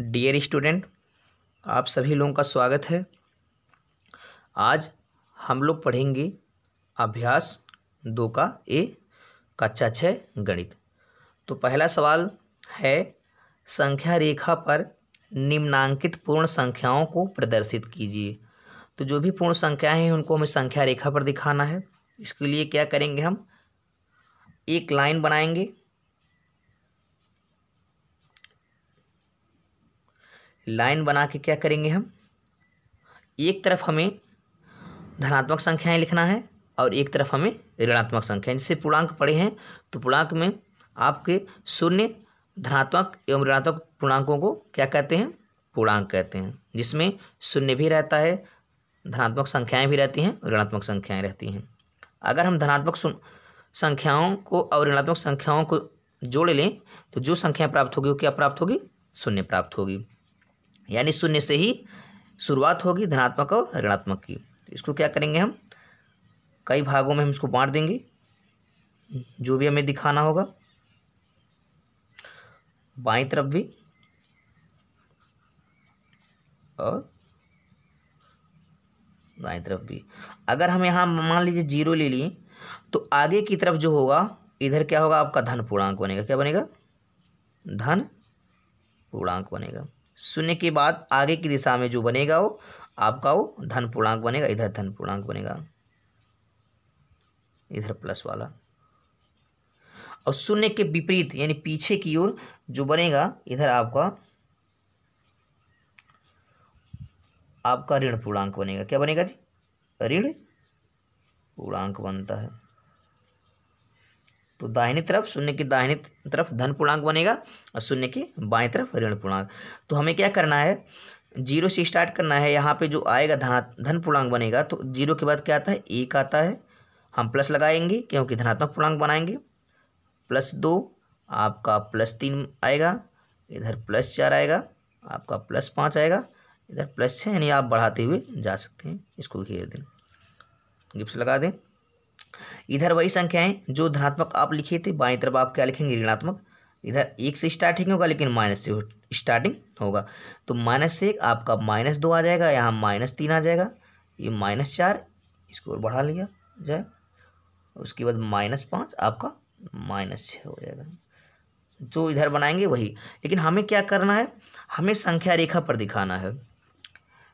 Dear student आप सभी लोगों का स्वागत है आज हम लोग पढ़ेंगे अभ्यास दो का ए कक्षा छः गणित तो पहला सवाल है संख्या रेखा पर निम्नांकित पूर्ण संख्याओं को प्रदर्शित कीजिए तो जो भी पूर्ण संख्याएं हैं उनको हमें संख्या रेखा पर दिखाना है इसके लिए क्या करेंगे हम एक लाइन बनाएंगे लाइन बना के क्या करेंगे हम एक तरफ हमें धनात्मक संख्याएं लिखना है और एक तरफ हमें ऋणात्मक संख्याएं जैसे पूर्णांक पड़े हैं तो पूर्णांक में आपके शून्य धनात्मक एवं ऋणात्मक पूर्णांकों को क्या कहते हैं पूर्णांक कहते हैं जिसमें शून्य भी रहता है धनात्मक संख्याएं भी रहती हैं ऋणात्मक संख्याएं रहती हैं अगर हम धनात्मक संख्याओं को और ऋणात्मक संख्याओं को जोड़ लें तो जो संख्याएँ प्राप्त होगी वो क्या प्राप्त होगी शून्य प्राप्त होगी यानी शून्य से ही शुरुआत होगी धनात्मक और ऋणात्मक की इसको क्या करेंगे हम कई भागों में हम इसको बांट देंगे जो भी हमें दिखाना होगा बाई तरफ भी और बाई तरफ भी अगर हम यहाँ मान लीजिए जीरो ले लिए तो आगे की तरफ जो होगा इधर क्या होगा आपका धन पूर्णांक बनेगा क्या बनेगा धन पूर्णांक बनेगा शून्य के बाद आगे की दिशा में जो बनेगा वो आपका वो धन पूर्णांक बनेगा इधर धन पूर्णांक बनेगा इधर प्लस वाला और शून्य के विपरीत यानी पीछे की ओर जो बनेगा इधर आपका आपका ऋण पूर्णांक बनेगा क्या बनेगा जी ऋण पूर्णांक बनता है तो दाहिनी तरफ शून्य की दाहिनी तरफ धन पूर्णांक बनेगा और शून्य की बाई तरफ ऋण पूर्णांक तो हमें क्या करना है जीरो से स्टार्ट करना है यहाँ पे जो आएगा धना धन पूर्णांक बनेगा तो जीरो के बाद क्या आता है एक आता है हम प्लस लगाएंगे क्योंकि धनात्मक पूर्णांक बनाएंगे प्लस दो आपका प्लस तीन आएगा इधर प्लस चार आएगा आपका प्लस पाँच आएगा इधर प्लस छः यानी आप बढ़ाते हुए जा सकते हैं इसको घेर दें गिप्स लगा दें इधर वही संख्याएं जो धनात्मक आप लिखे थे बाई तरफ आप क्या लिखेंगे ऋणात्मक इधर एक से स्टार्टिंग होगा लेकिन माइनस से स्टार्टिंग होगा तो माइनस से एक आपका माइनस दो आ जाएगा यहाँ माइनस तीन आ जाएगा ये माइनस चार इसको और बढ़ा लिया जाए उसके बाद माइनस पाँच आपका माइनस छः हो जाएगा जो इधर बनाएंगे वही लेकिन हमें क्या करना है हमें संख्या रेखा पर दिखाना है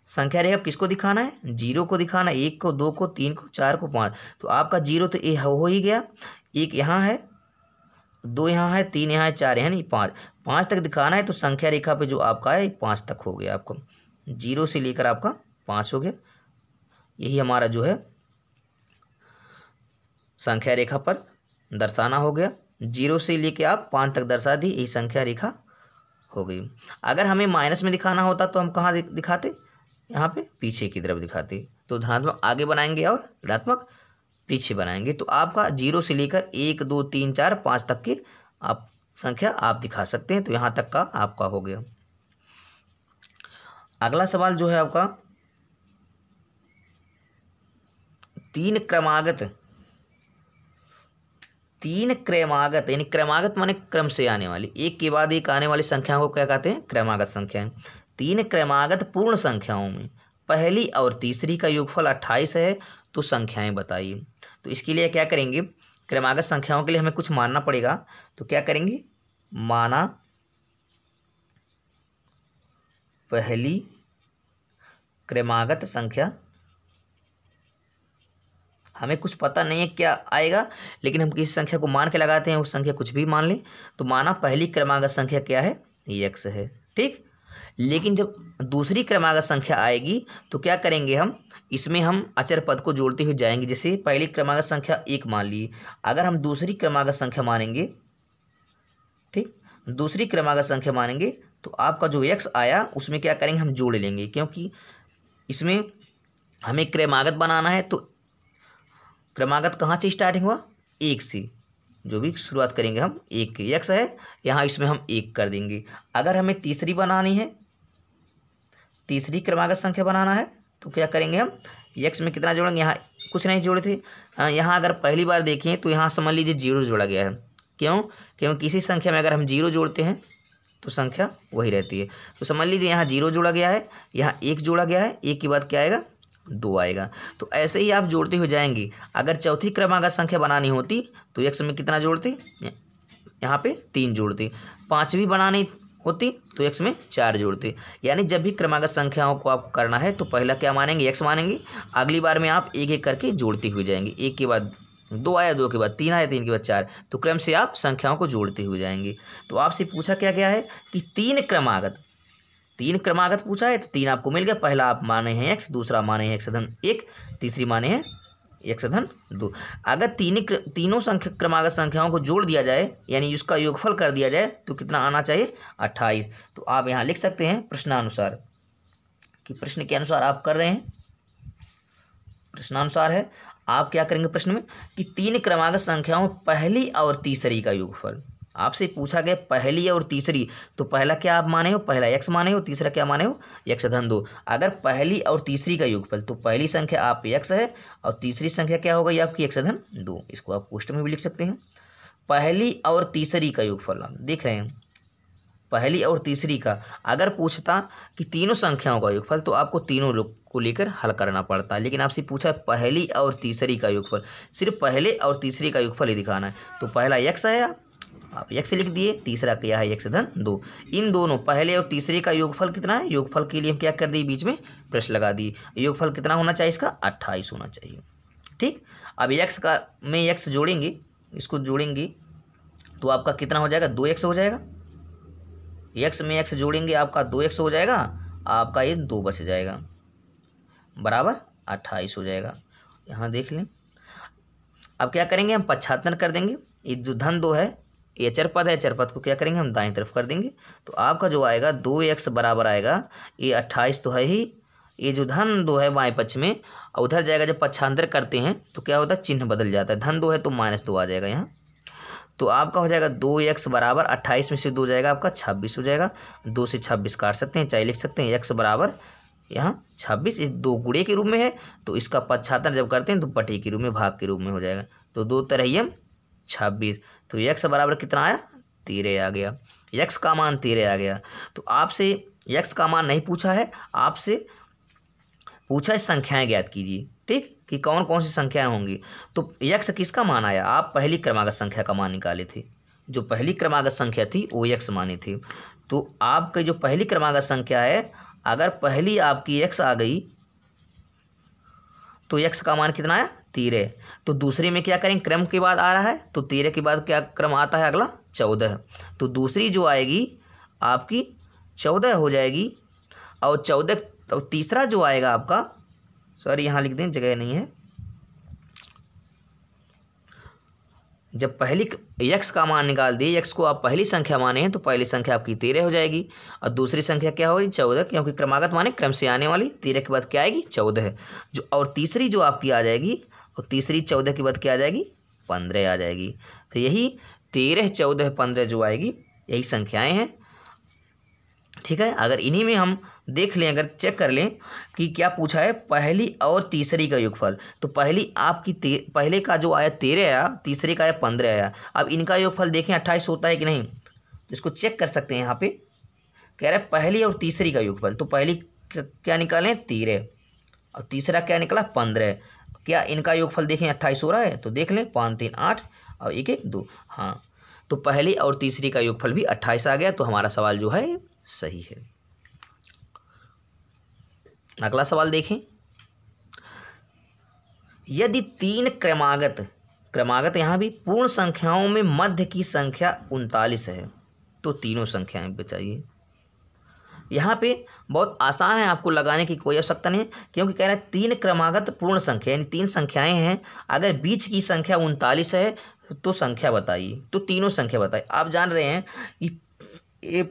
संख्या रहेगा किसको दिखाना है जीरो को दिखाना है एक को दो को तीन को चार को पाँच तो आपका जीरो तो ये हो ही गया एक यहाँ है दो यहाँ है तीन यहाँ है चार है नहीं पाँच पाँच तक दिखाना है तो संख्या रेखा पे जो आपका है पाँच तक हो गया आपको जीरो से लेकर आपका पाँच हो गया यही हमारा जो है संख्या रेखा पर दर्शाना हो गया जीरो से लेके आप पाँच तक दर्शा दी यही संख्या रेखा हो गई अगर हमें माइनस में दिखाना होता तो हम कहाँ दिखाते यहाँ पे पीछे की तरफ दिखाती तो धनात्मक आगे बनाएंगे और ऋणात्मक पीछे बनाएंगे तो आपका जीरो से लेकर एक दो तीन चार पाँच तक की आप संख्या आप दिखा सकते हैं तो यहाँ तक का आपका हो गया अगला सवाल जो है आपका तीन क्रमागत तीन क्रमागत यानी क्रमागत माने क्रम से आने वाली एक के बाद एक आने वाली संख्याओं को क्या कहते हैं क्रमागत संख्याएं है। तीन क्रमागत पूर्ण संख्याओं में पहली और तीसरी का योगफल अट्ठाईस है तो संख्याएं बताइए तो इसके लिए क्या करेंगे क्रमागत संख्याओं के लिए हमें कुछ मानना पड़ेगा तो क्या करेंगे माना पहली क्रमागत संख्या हमें कुछ पता नहीं है क्या आएगा लेकिन हम किस संख्या को मान के लगाते हैं वो संख्या कुछ भी मान लें तो माना पहली क्रमागत संख्या क्या है यक्स है ठीक लेकिन जब दूसरी क्रमागत संख्या आएगी तो क्या करेंगे हम इसमें हम अचर पद को जोड़ते हुए जाएंगे जैसे पहली क्रमागत संख्या एक मान ली अगर हम दूसरी क्रमागत संख्या मानेंगे ठीक दूसरी क्रमागत संख्या मानेंगे तो आपका जो एक्स आया उसमें क्या करेंगे हम जोड़ लेंगे क्योंकि इसमें हमें क्रमागत बनाना है तो क्रमागत कहाँ से स्टार्टिंग हुआ एक से जो भी शुरुआत करेंगे हम एक एक्स है यहाँ इसमें हम एक कर देंगे अगर हमें तीसरी बनानी है तीसरी क्रमागत संख्या बनाना है तो क्या करेंगे हम यक्स में कितना जोड़ेंगे यहाँ कुछ नहीं जोड़े थे यहाँ अगर पहली बार देखें तो यहाँ समझ लीजिए जीरो जोड़ा गया है क्यों क्योंकि किसी संख्या में अगर हम जीरो जोड़ते हैं तो संख्या वही रहती है तो समझ लीजिए यहाँ जीरो जोड़ा गया है यहाँ एक जोड़ा गया है एक के बाद क्या आएगा दो आएगा तो ऐसे ही आप जोड़ते हुए जाएंगे अगर चौथी क्रमागत संख्या बनानी होती तो यक्स में कितना जोड़ते यहाँ पे तीन जोड़ते पाँचवीं बनानी होती तो एक्स में चार जोड़ते यानी जब भी क्रमागत संख्याओं को आपको करना है तो पहला क्या मानेंगे एक्स मानेंगे अगली बार में आप एक एक करके जोड़ते हुए जाएंगे एक के बाद दो आया दो के बाद तीन आया तीन के बाद चार तो क्रम से आप संख्याओं को जोड़ते हुए जाएंगे तो आपसे पूछा क्या क्या है कि तीन क्रमागत तीन क्रमागत पूछा है तो तीन आपको मिल गया पहला आप माने हैं एक्स दूसरा माने हैं एक्स धन एक तीसरी माने हैं एक धन दो अगर तीन तीनों संख्या क्रमागत संख्याओं को जोड़ दिया जाए यानी उसका योगफल कर दिया जाए तो कितना आना चाहिए अट्ठाईस तो आप यहाँ लिख सकते हैं प्रश्नानुसार कि प्रश्न के अनुसार आप कर रहे हैं प्रश्नानुसार है आप क्या करेंगे प्रश्न में कि तीन क्रमागत संख्याओं पहली और तीसरी का योगफल आपसे पूछा गया पहली और तीसरी तो पहला क्या आप माने हो पहला एक्स माने हो तीसरा क्या माने हो यक्ष धन दो अगर पहली और तीसरी का युगफल तो पहली संख्या आप यक्ष है और तीसरी संख्या क्या हो गई आपकी धन दो इसको आप पोस्ट में भी लिख सकते हैं पहली और तीसरी का युगफल आप देख रहे हैं पहली और तीसरी का अगर पूछता कि तीनों संख्याओं का युगफल तो आपको तीनों लोग को लेकर हल करना पड़ता है लेकिन आपसे पूछा है पहली और तीसरी का युगफल सिर्फ पहले और तीसरी का युगफल ही दिखाना है तो पहला यक्ष है आप आप यक्ष लिख दिए तीसरा क्या है यक्ष धन दो इन दोनों पहले और तीसरे का योगफल कितना है योगफल के लिए हम क्या कर दिए बीच में प्रश्न लगा दिए योगफल कितना होना चाहिए इसका अट्ठाईस होना चाहिए ठीक अब यक्ष का में यक्ष जोड़ेंगे इसको जोड़ेंगे तो आपका कितना हो जाएगा दो हो जाएगा यक्ष में यक्ष जोड़ेंगे आपका दो हो जाएगा आपका ये दो बच जाएगा बराबर अट्ठाईस हो जाएगा यहाँ देख लें अब क्या करेंगे हम पच्छातन कर देंगे ये जो धन दो है ये अचर पद है अचर पद को क्या करेंगे हम दाएं तरफ कर देंगे तो आपका जो आएगा दो एक्स बराबर आएगा ये अट्ठाईस तो है ही ये जो धन दो है बाएं पक्ष में और उधर जाएगा जब पक्षांतर करते हैं तो क्या होता है चिन्ह बदल जाता है धन दो है तो माइनस दो आ जाएगा यहाँ तो आपका हो जाएगा दो एक्स बराबर अट्ठाईस में से दो जाएगा आपका छब्बीस हो जाएगा दो से छब्बीस काट सकते हैं चाहे लिख सकते हैं एक्स बराबर यहाँ छब्बीस इस दो गुड़े के रूप में है तो इसका पक्षांतर जब करते हैं तो पटे के रूप में भाग के रूप में हो जाएगा तो दो तरह छब्बीस तो यक्स बराबर कितना आया तीरे आ गया यक्स का मान तीरे आ गया तो आपसे यक्स का मान नहीं पूछा है आपसे पूछा है संख्याएं ज्ञात कीजिए ठीक कि कौन कौन सी संख्याएं होंगी तो यक्स किसका मान आया आप पहली क्रमागत संख्या का मान निकाले थे जो पहली क्रमागत संख्या थी वो यक्स मानी थी तो आपके जो पहली क्रमागत संख्या है अगर पहली आपकी एक्स आ गई तो यक्ष का मान कितना है तेरह तो दूसरे में क्या करें क्रम के बाद आ रहा है तो तेरह के बाद क्या क्रम आता है अगला चौदह तो दूसरी जो आएगी आपकी चौदह हो जाएगी और चौदह तो तीसरा जो आएगा आपका सॉरी यहाँ लिख दें जगह नहीं है जब पहली यक्स का मान निकाल दिए यक्स को आप पहली संख्या माने हैं तो पहली संख्या आपकी तेरह हो जाएगी और दूसरी संख्या क्या होगी चौदह क्योंकि क्रमागत माने क्रम से आने वाली तेरह के बाद क्या आएगी चौदह है जो और तीसरी जो आपकी आ जाएगी और तीसरी चौदह के बाद क्या आ जाएगी पंद्रह आ जाएगी तो यही तेरह चौदह पंद्रह जो आएगी यही संख्याएँ हैं ठीक है अगर इन्हीं में हम देख लें अगर चेक कर लें कि क्या पूछा है पहली और तीसरी का युगफल तो पहली आपकी पहले का जो आया तेरह आया तीसरे का आया पंद्रह आया अब इनका युगफल देखें अट्ठाईस होता है कि नहीं तो इसको चेक कर सकते हैं यहाँ पे कह रहा है पहली और तीसरी का युगफल तो पहली क्या निकालें तेरह और तीसरा क्या निकला पंद्रह क्या इनका योगफल देखें अट्ठाईस हो रहा है तो देख लें पाँच तीन आठ और एक एक दो हाँ तो पहली और तीसरी का योगफल भी अट्ठाईस आ गया तो हमारा सवाल जो है सही है अगला सवाल देखें यदि तीन क्रमागत क्रमागत यहाँ भी पूर्ण संख्याओं में मध्य की संख्या उनतालीस है तो तीनों संख्याएं बताइए यहाँ पे बहुत आसान है आपको लगाने की कोई आवश्यकता नहीं क्योंकि कह रहे हैं तीन क्रमागत पूर्ण संख्या यानी तीन संख्याएं हैं अगर बीच की संख्या उनतालीस है तो संख्या बताइए तो तीनों संख्या बताइए आप जान रहे हैं कि ये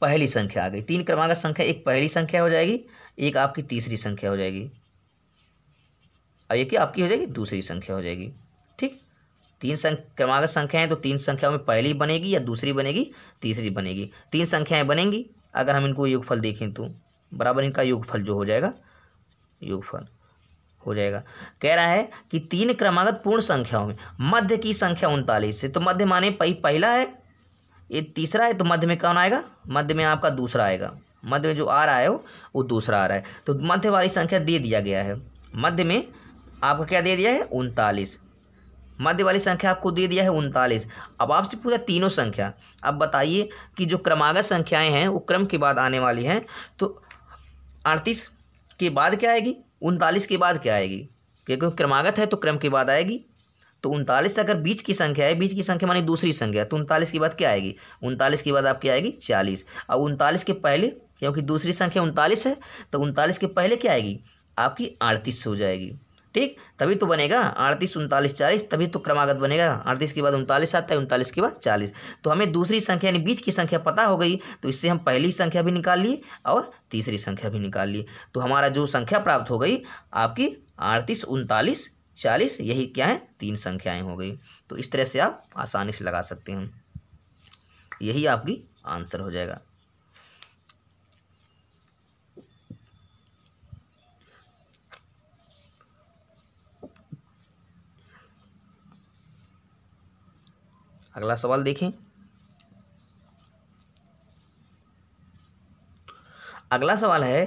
पहली संख्या आ गई तीन क्रमागत संख्या एक पहली संख्या हो जाएगी एक आपकी तीसरी संख्या हो जाएगी और एक आपकी हो जाएगी दूसरी संख्या हो जाएगी ठीक तीन संख क्रमागत संख्याएं तो तीन संख्याओं में पहली बनेगी या दूसरी बनेगी तीसरी बनेगी तीन संख्याएं बनेंगी अगर हम इनको योगफल देखें तो बराबर इनका योगफल जो हो जाएगा योगफल हो जाएगा कह रहा है कि तीन क्रमागत पूर्ण संख्याओं में मध्य की संख्या उनतालीस है तो मध्य माने पहला है ये तीसरा है तो मध्य में कौन आएगा मध्य में आपका दूसरा आएगा मध्य में जो आ रहा है वो वो दूसरा आ रहा है तो मध्य वाली संख्या दे दिया गया है मध्य में आपको क्या दे दिया है उनतालीस मध्य वाली संख्या आपको दे दिया है उनतालीस अब आपसे पूछा तीनों संख्या अब बताइए कि जो क्रमागत संख्याएं हैं वो क्रम के बाद आने वाली हैं तो अड़तीस के बाद क्या आएगी उनतालीस के बाद क्या आएगी क्योंकि क्रमागत है तो क्रम के बाद आएगी तो उनतालीस अगर बीच की संख्या है बीच की संख्या मानी दूसरी संख्या तो उनतालीस के बाद क्या आएगी उनतालीस के बाद आपकी आएगी चालीस अब उनतालीस के पहले क्योंकि दूसरी संख्या उनतालीस है तो उनतालीस के पहले क्या आएगी आपकी अड़तीस हो जाएगी ठीक तभी तो बनेगा अड़तीस उनतालीस चालीस तभी तो क्रमागत बनेगा अड़तीस के बाद उनतालीस आता है उनतालीस के बाद चालीस तो हमें दूसरी संख्या यानी बीच की संख्या पता हो गई तो इससे हम पहली संख्या भी निकाल लिए और तीसरी संख्या भी निकाल लिए तो हमारा जो संख्या प्राप्त हो गई आपकी अड़तीस उनतालीस चालीस यही क्या है तीन संख्याएँ हो गई तो इस तरह से आप आसानी से लगा सकते हैं यही आपकी आंसर हो जाएगा अगला सवाल देखें अगला सवाल है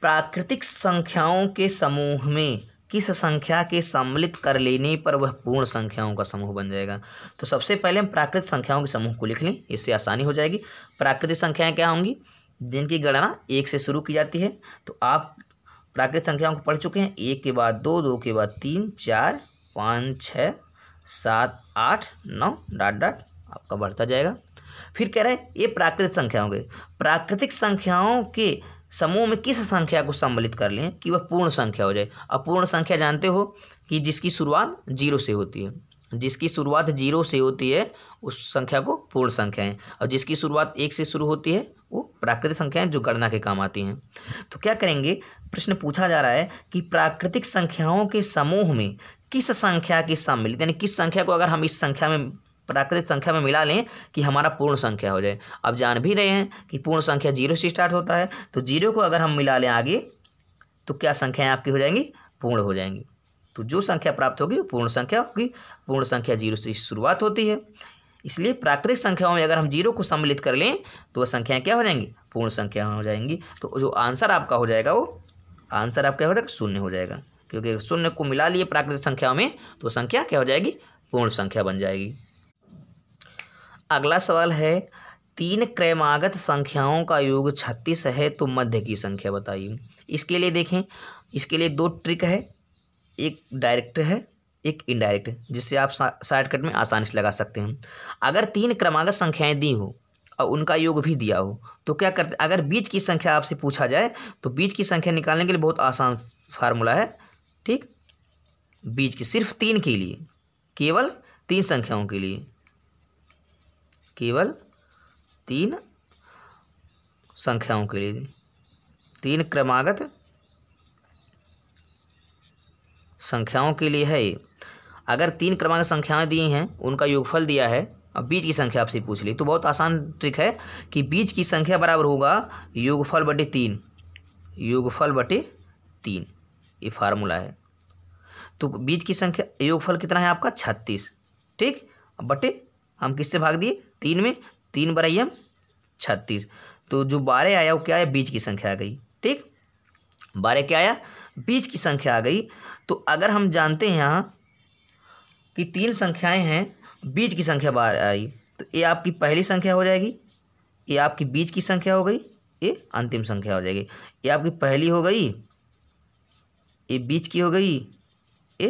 प्राकृतिक संख्याओं के समूह में किस संख्या के सम्मिलित कर लेने पर वह पूर्ण संख्याओं का समूह बन जाएगा तो सबसे पहले हम प्राकृतिक संख्याओं के समूह को लिख लें इससे आसानी हो जाएगी प्राकृतिक संख्याएं क्या होंगी जिनकी गणना एक से शुरू की जाती है तो आप प्राकृतिक संख्याओं को पढ़ चुके हैं एक के बाद दो दो के बाद तीन चार पाँच छः सात आठ नौ डाट डाट आपका बढ़ता जाएगा फिर कह रहे हैं ये प्राकृतिक संख्याओं के प्राकृतिक संख्याओं के समूह में किस संख्या को सम्मिलित कर लें कि वह पूर्ण संख्या हो जाए अब पूर्ण संख्या जानते हो कि जिसकी शुरुआत जीरो से होती है जिसकी शुरुआत जीरो से होती है उस संख्या को पूर्ण संख्या है और जिसकी शुरुआत एक से शुरू होती है वो प्राकृतिक संख्याएं जो गणना के काम आती हैं तो क्या करेंगे प्रश्न पूछा जा रहा है कि प्राकृतिक संख्याओं के समूह में किस संख्या की सम्मिलित यानी किस संख्या को अगर हम इस संख्या में प्राकृतिक संख्या में मिला लें कि हमारा पूर्ण संख्या हो जाए अब जान भी रहे हैं कि पूर्ण संख्या जीरो से स्टार्ट होता है तो जीरो को अगर हम मिला लें आगे तो क्या संख्याएँ आपकी हो जाएंगी पूर्ण हो जाएंगी तो जो संख्या प्राप्त होगी पूर्ण संख्या होगी पूर्ण संख्या जीरो से शुरुआत होती है इसलिए प्राकृतिक संख्याओं में अगर हम जीरो को सम्मिलित कर लें तो वह संख्याएँ क्या हो जाएंगी पूर्ण संख्या हो जाएंगी तो जो आंसर आपका हो जाएगा वो आंसर आपका हो जाएगा शून्य हो जाएगा क्योंकि शून्य को मिला लिए प्राकृतिक संख्याओं में तो संख्या क्या हो जाएगी पूर्ण संख्या बन जाएगी अगला सवाल है तीन क्रमागत संख्याओं का योग छत्तीस है तो मध्य की संख्या बताइए इसके लिए देखें इसके लिए दो ट्रिक है एक डायरेक्ट है एक इनडायरेक्ट जिससे आप शॉर्टकट में आसानी से लगा सकते हैं अगर तीन क्रमागत संख्याएं दी हो और उनका योग भी दिया हो तो क्या करते अगर बीच की संख्या आपसे पूछा जाए तो बीच की संख्या निकालने के लिए बहुत आसान फार्मूला है ठीक बीज के सिर्फ तीन के लिए केवल तीन संख्याओं के लिए केवल तीन संख्याओं के लिए तीन क्रमागत संख्याओं के लिए है अगर तीन क्रमांक संख्याएं दी हैं उनका योगफल दिया है अब बीज की संख्या आपसे पूछ ली तो बहुत आसान ट्रिक है कि बीज की संख्या बराबर होगा योगफल बटे तीन योगफल बटे तीन ये फार्मूला है तो बीज की संख्या योगफल कितना है आपका छत्तीस ठीक बटे हम किससे भाग दिए तीन में तीन बराई हम छत्तीस तो जो बारह आया वो क्या आया बीज की संख्या आ गई ठीक बारह क्या आया बीज की संख्या आ गई तो अगर हम जानते हैं यहाँ कि तीन संख्याएं हैं बीज की संख्या बारह आई तो ये आपकी पहली संख्या हो जाएगी ये आपकी बीज की संख्या हो गई ये अंतिम संख्या हो जाएगी ये आपकी पहली हो गई ये बीच की हो गई ये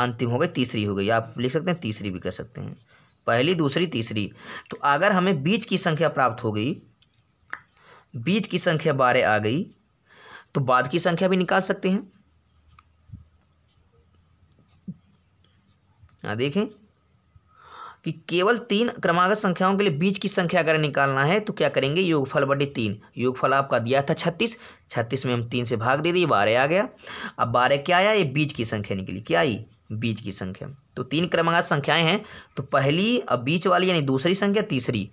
अंतिम हो गई तीसरी हो गई आप लिख सकते हैं तीसरी भी कह सकते हैं पहली दूसरी तीसरी तो अगर हमें बीच की संख्या प्राप्त हो गई बीच की संख्या बारह आ गई तो बाद की संख्या भी निकाल सकते हैं देखें कि केवल तीन क्रमागत संख्याओं के लिए बीच की संख्या अगर निकालना है तो क्या करेंगे योगफल बटे तीन योगफल आपका दिया था छत्तीस छत्तीस में हम तीन से भाग दे दिए बारह आ गया अब बारह क्या आया ये बीज की संख्या निकली क्या आई बीज की संख्या तो तीन क्रमांक संख्याएं हैं तो पहली और बीच वाली यानी दूसरी संख्या तीसरी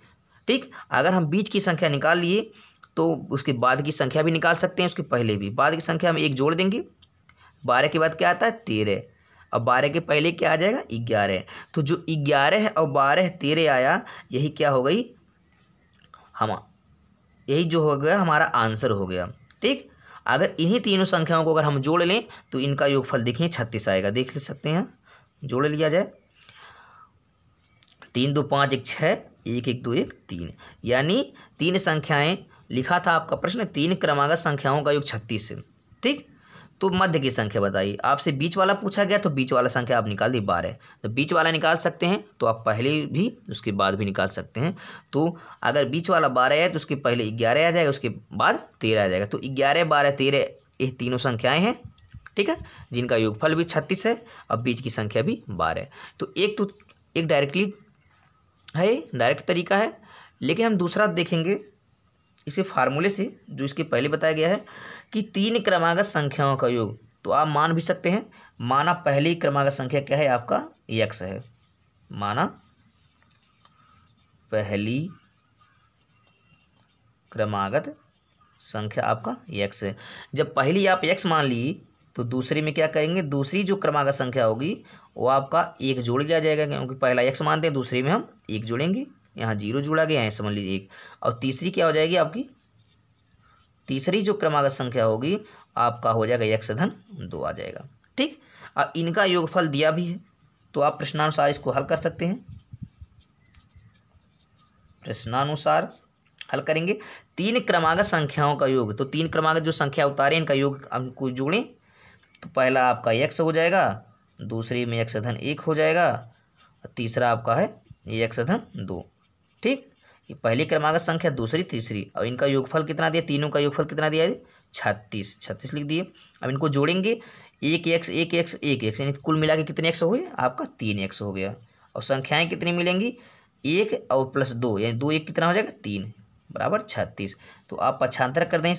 ठीक अगर हम बीच की संख्या निकाल लिए तो उसके बाद की संख्या भी निकाल सकते हैं उसके पहले भी बाद की संख्या हम एक जोड़ देंगे बारह के बाद क्या आता है तेरह अब बारह के पहले क्या आ जाएगा ग्यारह तो जो ग्यारह और बारह तेरह आया यही क्या हो गई हम यही जो हो गया हमारा आंसर हो गया ठीक अगर इन्हीं तीनों संख्याओं को अगर हम जोड़ लें तो इनका योगफल देखिए छत्तीस आएगा देख ले सकते हैं जोड़ लिया जाए तीन दो पाँच एक छः एक एक दो एक तीन यानी तीन संख्याएं लिखा था आपका प्रश्न तीन क्रमागत संख्याओं का योग छत्तीस ठीक तो मध्य की संख्या बताइए आपसे बीच वाला पूछा गया तो बीच वाला संख्या आप निकाल दी बारह तो बीच वाला निकाल सकते हैं तो आप पहले भी उसके बाद भी निकाल सकते हैं तो अगर बीच वाला बारह है तो उसके पहले ग्यारह आ जाएगा उसके बाद तेरह आ जाएगा तो ग्यारह बारह तेरह ये तीनों संख्याएँ हैं ठीक है जिनका योगफल भी छत्तीस है और बीच की संख्या भी बारह तो एक तो एक डायरेक्टली है डायरेक्ट तरीका है लेकिन हम दूसरा देखेंगे इसे फार्मूले से जो इसके पहले बताया गया है कि तीन क्रमागत संख्याओं का योग तो आप मान भी सकते हैं माना पहली क्रमागत संख्या क्या है आपका यक्स है माना पहली क्रमागत संख्या आपका यक्स है जब पहली आप यक्स मान ली तो दूसरी में क्या करेंगे दूसरी जो क्रमागत संख्या होगी वो आपका एक जोड़ लिया जाएगा क्योंकि पहला यक्स मानते हैं दूसरी में हम एक जोड़ेंगे यहाँ जीरो जुड़ा गया है समझ लीजिए एक और तीसरी क्या हो जाएगी आपकी तीसरी जो क्रमागत संख्या होगी आपका हो जाएगा यक्ष धन दो आ जाएगा ठीक अब इनका योगफल दिया भी है तो आप प्रश्नानुसार इसको हल कर सकते हैं प्रश्नानुसार हल करेंगे तीन क्रमागत संख्याओं का योग तो तीन क्रमागत जो संख्या उतारें इनका योग हमको जोड़ें तो पहला आपका यक्ष हो जाएगा दूसरे में धन एक हो जाएगा तीसरा आपका है धन दो ठीक ये पहली क्रमागत संख्या दूसरी तीसरी और इनका योगफल कितना दिया तीनों का योगफल कितना दिया छत्तीस छत्तीस लिख दिए अब इनको जोड़ेंगे एक एक्स एक एक्स एक एक्स यानी कुल मिला के कितने एक्स हो गए आपका तीन एक्स हो गया और संख्याएं कितनी मिलेंगी एक और प्लस दो यानी दो एक कितना हो जाएगा तीन बराबर छत्तीस तो आप पछांतर कर दें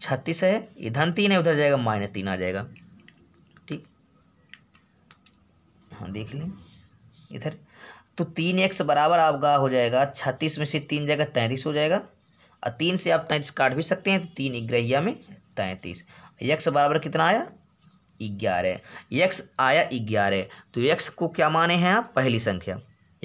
छत्तीस है ये धन तीन है उधर जाएगा माइनस तीन आ जाएगा ठीक हाँ देख लें इधर तो तीन एक्स बराबर आपका हो जाएगा छत्तीस में से तीन जगह तैंतीस हो जाएगा और तीन से आप तैंतीस काट भी सकते हैं तो तीन ग्रहिया में तैंतीस एक्स बराबर कितना आया ग्यारह एक्स आया ग्यारह तो यक्स को क्या माने हैं आप पहली संख्या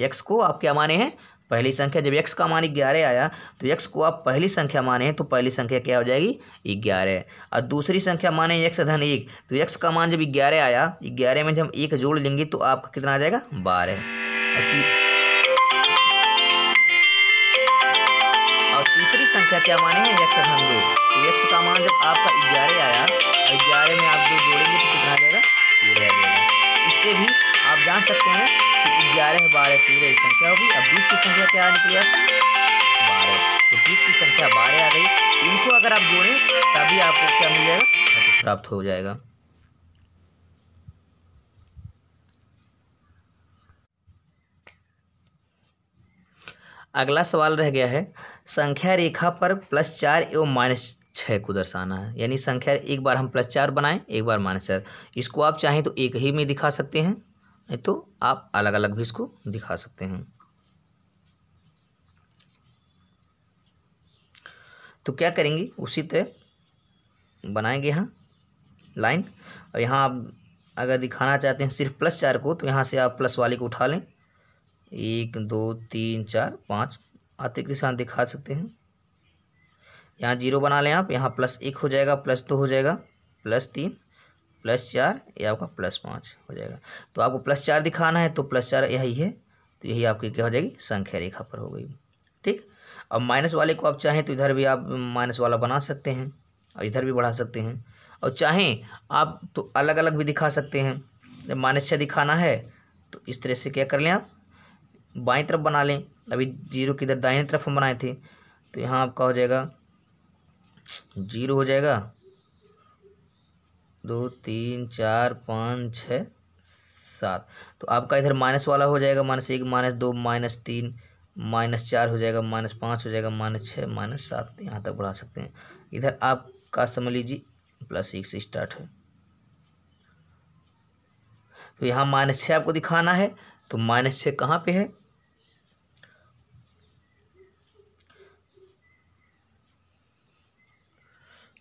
एक्स को आप क्या माने हैं पहली संख्या जब एक्स का मान ग्यारह आया तो यक्स को आप पहली संख्या माने हैं तो पहली संख्या क्या हो जाएगी ग्यारह और दूसरी संख्या माने यक्स धन एक तो यक्स का मान जब ग्यारह आया ग्यारह में जब एक जोड़ लेंगे तो आपका कितना आ जाएगा बारह और तीसरी संख्या क्या माने हैं यक्ष हम हंगे तो यक्ष का मान जब आपका ग्यारह आया और ग्यारह में आप जो जोड़ेंगे तो कितना जाएगा तेरह जाएगा इससे भी आप जान सकते हैं कि ग्यारह बारह तेरह की संख्या होगी अब बीस की संख्या क्या निकली है बारह तो बीस की संख्या बारह आ गई इनको अगर आप जोड़ें तभी आपको क्या मिल जाएगा प्राप्त हो जाएगा अगला सवाल रह गया है संख्या रेखा पर प्लस चार एवं माइनस छः को दर्शाना है यानी संख्या एक बार हम प्लस चार बनाएं एक बार माइनस चार इसको आप चाहें तो एक ही में दिखा सकते हैं नहीं तो आप अलग अलग भी इसको दिखा सकते हैं तो क्या करेंगे उसी तरह बनाएंगे यहाँ लाइन और यहाँ आप अगर दिखाना चाहते हैं सिर्फ प्लस चार को तो यहाँ से आप प्लस वाले को उठा लें एक दो तीन चार पाँच अतिरिक्त निशान दिखा सकते हैं यहाँ जीरो बना लें आप यहाँ प्लस एक हो जाएगा प्लस दो हो जाएगा प्लस तीन प्लस चार या आपका प्लस पाँच हो जाएगा तो आपको प्लस चार दिखाना है तो प्लस चार यही है तो यही आपकी क्या हो जाएगी संख्या रेखा पर हो गई ठीक अब माइनस वाले को आप चाहें तो इधर भी आप माइनस वाला बना सकते हैं और इधर भी बढ़ा सकते हैं और चाहें आप तो अलग अलग भी दिखा सकते हैं माइनस छः दिखाना है तो इस तरह से क्या कर लें आप बाई तरफ बना लें अभी जीरो किधर दाहिनी तरफ हम बनाए थे तो यहाँ आपका हो जाएगा जीरो हो जाएगा दो तीन चार पाँच छः सात तो आपका इधर माइनस वाला हो जाएगा माइनस एक माइनस दो माइनस तीन माइनस चार हो जाएगा माइनस पाँच हो जाएगा माइनस छः माइनस सात यहाँ तक बढ़ा सकते हैं इधर आपका समझ लीजिए प्लस एक से स्टार्ट है तो यहाँ माइनस छः आपको दिखाना है तो माइनस छः कहाँ पर है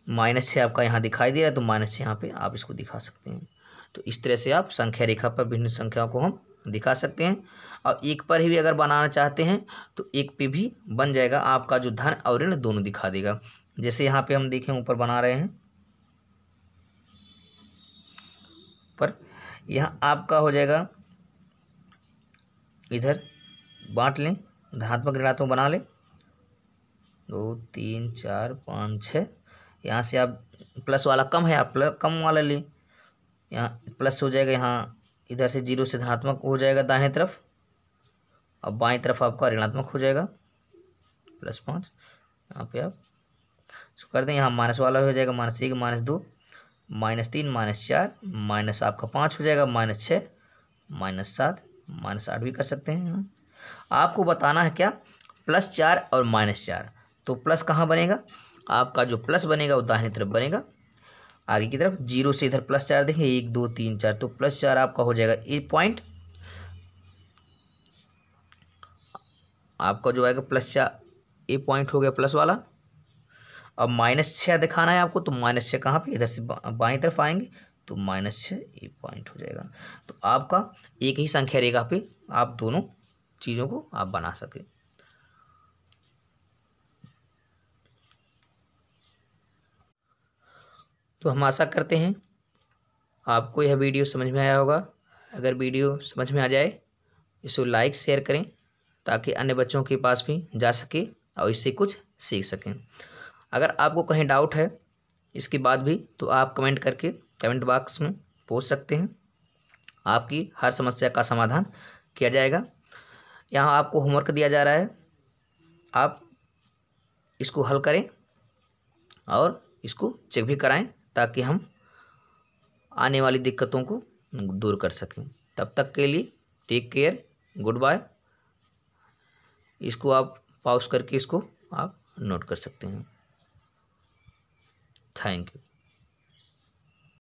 माइनस से आपका यहाँ दिखाई दे रहा है तो माइनस से यहाँ पे आप इसको दिखा सकते हैं तो इस तरह से आप संख्या रेखा पर भिन्न संख्याओं को हम दिखा सकते हैं और एक पर ही भी अगर बनाना चाहते हैं तो एक पे भी बन जाएगा आपका जो धन और ऋण दोनों दिखा देगा जैसे यहाँ पे हम देखें ऊपर बना रहे हैं पर यहाँ आपका हो जाएगा इधर बांट लें धनात्मक ऋणात्मक बना लें दो तीन चार पाँच छः यहाँ से आप प्लस वाला कम है आप प्लस कम वाला लें यहाँ प्लस हो जाएगा यहाँ इधर से जीरो से धनात्मक हो जाएगा दाहिने तरफ और बाई तरफ आपका ऋणात्मक हो जाएगा प्लस पाँच यहाँ पे आप इसको कर दें यहाँ माइनस वाला हो जाएगा माइनस एक माइनस दो माइनस तीन माइनस चार माइनस आपका पाँच हो जाएगा माइनस छः माइनस सात माइनस आठ भी कर सकते हैं आपको बताना है क्या प्लस चार और माइनस चार तो प्लस कहाँ बनेगा आपका जो प्लस बनेगा वो दाहिनी तरफ बनेगा आगे की तरफ जीरो से इधर प्लस चार देखें एक दो तीन चार तो प्लस चार आपका हो जाएगा ए पॉइंट आपका जो आएगा प्लस चार ए पॉइंट हो गया प्लस वाला अब माइनस छः दिखाना है आपको तो माइनस छः कहाँ पर इधर से बाई तरफ आएंगे तो माइनस छः ए पॉइंट हो जाएगा तो आपका एक ही संख्या रेखा पे आप दोनों चीज़ों को आप बना सकें तो हम आशा करते हैं आपको यह वीडियो समझ में आया होगा अगर वीडियो समझ में आ जाए इसे लाइक शेयर करें ताकि अन्य बच्चों के पास भी जा सके और इससे कुछ सीख सकें अगर आपको कहीं डाउट है इसके बाद भी तो आप कमेंट करके कमेंट बॉक्स में पूछ सकते हैं आपकी हर समस्या का समाधान किया जाएगा यहाँ आपको होमवर्क दिया जा रहा है आप इसको हल करें और इसको चेक भी कराएं ताकि हम आने वाली दिक्कतों को दूर कर सकें तब तक के लिए टेक केयर गुड बाय इसको आप पाउस करके इसको आप नोट कर सकते हैं थैंक यू